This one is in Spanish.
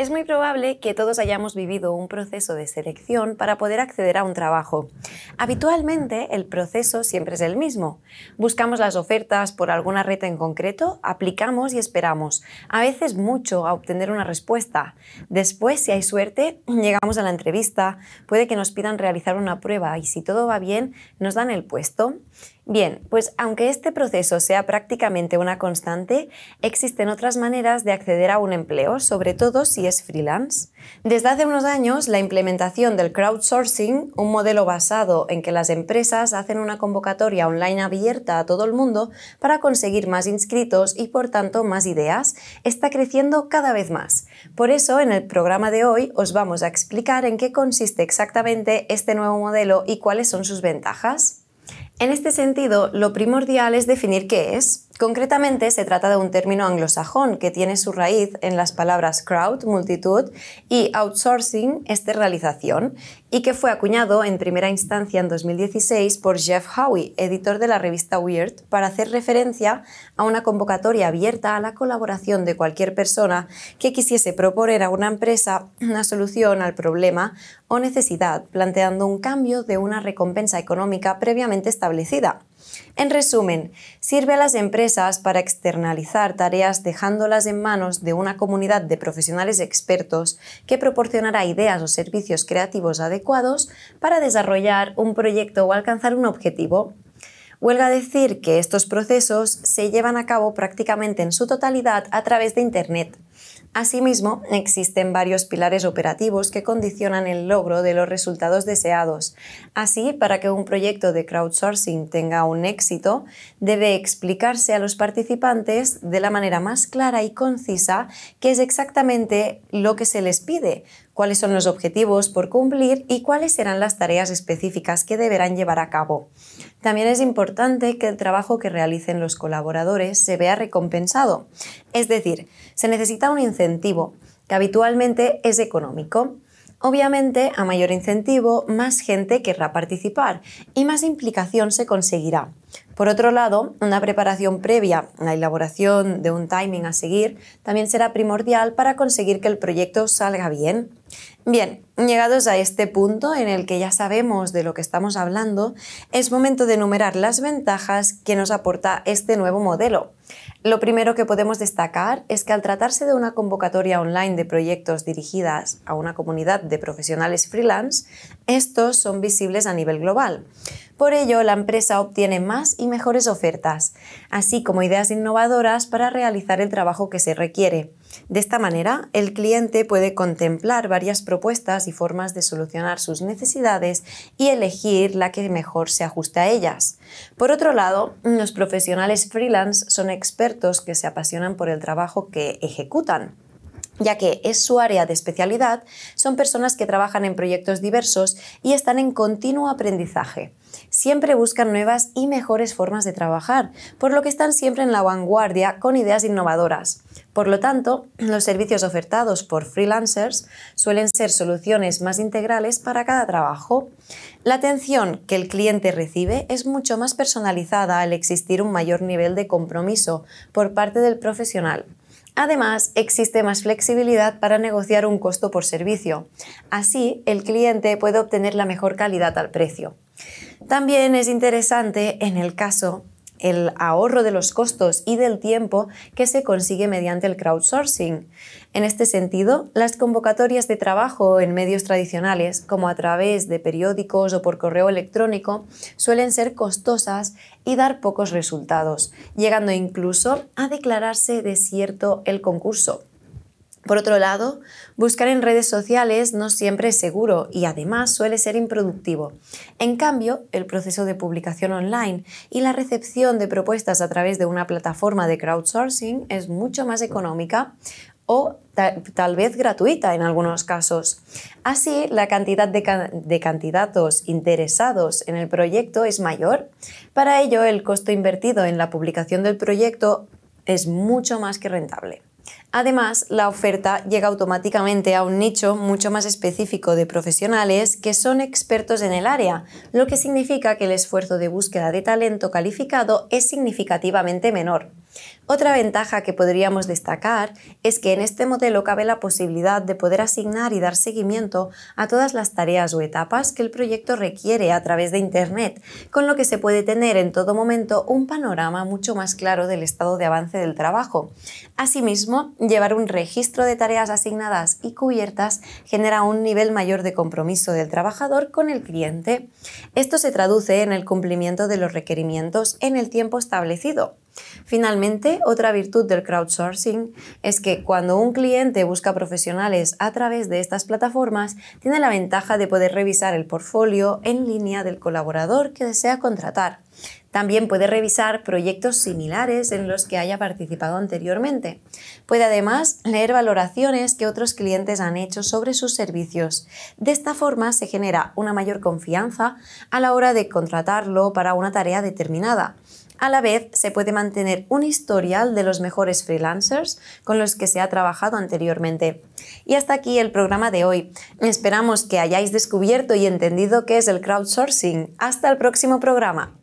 es muy probable que todos hayamos vivido un proceso de selección para poder acceder a un trabajo. Habitualmente el proceso siempre es el mismo. Buscamos las ofertas por alguna red en concreto, aplicamos y esperamos, a veces mucho, a obtener una respuesta. Después, si hay suerte, llegamos a la entrevista, puede que nos pidan realizar una prueba y si todo va bien, nos dan el puesto. Bien, pues aunque este proceso sea prácticamente una constante, existen otras maneras de acceder a un empleo, sobre todo si es freelance. Desde hace unos años, la implementación del crowdsourcing, un modelo basado en que las empresas hacen una convocatoria online abierta a todo el mundo para conseguir más inscritos y por tanto más ideas, está creciendo cada vez más. Por eso, en el programa de hoy os vamos a explicar en qué consiste exactamente este nuevo modelo y cuáles son sus ventajas. En este sentido, lo primordial es definir qué es, Concretamente, se trata de un término anglosajón que tiene su raíz en las palabras crowd, multitud, y outsourcing, externalización, y que fue acuñado en primera instancia en 2016 por Jeff Howey, editor de la revista Weird, para hacer referencia a una convocatoria abierta a la colaboración de cualquier persona que quisiese proponer a una empresa una solución al problema o necesidad, planteando un cambio de una recompensa económica previamente establecida en resumen, sirve a las empresas para externalizar tareas dejándolas en manos de una comunidad de profesionales expertos que proporcionará ideas o servicios creativos adecuados para desarrollar un proyecto o alcanzar un objetivo. Huelga decir que estos procesos se llevan a cabo prácticamente en su totalidad a través de Internet Asimismo, existen varios pilares operativos que condicionan el logro de los resultados deseados. Así, para que un proyecto de crowdsourcing tenga un éxito, debe explicarse a los participantes de la manera más clara y concisa qué es exactamente lo que se les pide, cuáles son los objetivos por cumplir y cuáles serán las tareas específicas que deberán llevar a cabo. También es importante que el trabajo que realicen los colaboradores se vea recompensado. Es decir, se necesita un incentivo, que habitualmente es económico. Obviamente, a mayor incentivo, más gente querrá participar y más implicación se conseguirá. Por otro lado, una preparación previa, la elaboración de un timing a seguir, también será primordial para conseguir que el proyecto salga bien. Bien, llegados a este punto en el que ya sabemos de lo que estamos hablando, es momento de enumerar las ventajas que nos aporta este nuevo modelo. Lo primero que podemos destacar es que al tratarse de una convocatoria online de proyectos dirigidas a una comunidad de profesionales freelance, estos son visibles a nivel global. Por ello, la empresa obtiene más y mejores ofertas, así como ideas innovadoras para realizar el trabajo que se requiere. De esta manera, el cliente puede contemplar varias propuestas y formas de solucionar sus necesidades y elegir la que mejor se ajuste a ellas. Por otro lado, los profesionales freelance son expertos que se apasionan por el trabajo que ejecutan ya que es su área de especialidad, son personas que trabajan en proyectos diversos y están en continuo aprendizaje. Siempre buscan nuevas y mejores formas de trabajar, por lo que están siempre en la vanguardia con ideas innovadoras. Por lo tanto, los servicios ofertados por freelancers suelen ser soluciones más integrales para cada trabajo. La atención que el cliente recibe es mucho más personalizada al existir un mayor nivel de compromiso por parte del profesional. Además, existe más flexibilidad para negociar un costo por servicio. Así, el cliente puede obtener la mejor calidad al precio. También es interesante en el caso el ahorro de los costos y del tiempo que se consigue mediante el crowdsourcing. En este sentido, las convocatorias de trabajo en medios tradicionales, como a través de periódicos o por correo electrónico, suelen ser costosas y dar pocos resultados, llegando incluso a declararse desierto el concurso. Por otro lado, buscar en redes sociales no siempre es seguro y además suele ser improductivo. En cambio, el proceso de publicación online y la recepción de propuestas a través de una plataforma de crowdsourcing es mucho más económica o tal vez gratuita en algunos casos. Así, la cantidad de candidatos interesados en el proyecto es mayor. Para ello, el costo invertido en la publicación del proyecto es mucho más que rentable. Además, la oferta llega automáticamente a un nicho mucho más específico de profesionales que son expertos en el área, lo que significa que el esfuerzo de búsqueda de talento calificado es significativamente menor. Otra ventaja que podríamos destacar es que en este modelo cabe la posibilidad de poder asignar y dar seguimiento a todas las tareas o etapas que el proyecto requiere a través de Internet, con lo que se puede tener en todo momento un panorama mucho más claro del estado de avance del trabajo. Asimismo, llevar un registro de tareas asignadas y cubiertas genera un nivel mayor de compromiso del trabajador con el cliente. Esto se traduce en el cumplimiento de los requerimientos en el tiempo establecido. Finalmente, otra virtud del crowdsourcing es que cuando un cliente busca profesionales a través de estas plataformas, tiene la ventaja de poder revisar el portfolio en línea del colaborador que desea contratar. También puede revisar proyectos similares en los que haya participado anteriormente. Puede además leer valoraciones que otros clientes han hecho sobre sus servicios. De esta forma se genera una mayor confianza a la hora de contratarlo para una tarea determinada. A la vez, se puede mantener un historial de los mejores freelancers con los que se ha trabajado anteriormente. Y hasta aquí el programa de hoy. Esperamos que hayáis descubierto y entendido qué es el crowdsourcing. Hasta el próximo programa.